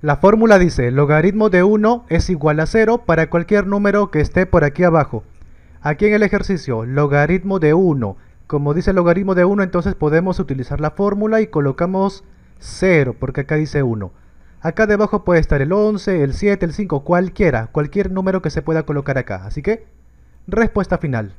La fórmula dice, logaritmo de 1 es igual a 0 para cualquier número que esté por aquí abajo. Aquí en el ejercicio, logaritmo de 1. Como dice logaritmo de 1, entonces podemos utilizar la fórmula y colocamos 0, porque acá dice 1. Acá debajo puede estar el 11, el 7, el 5, cualquiera, cualquier número que se pueda colocar acá. Así que, respuesta final.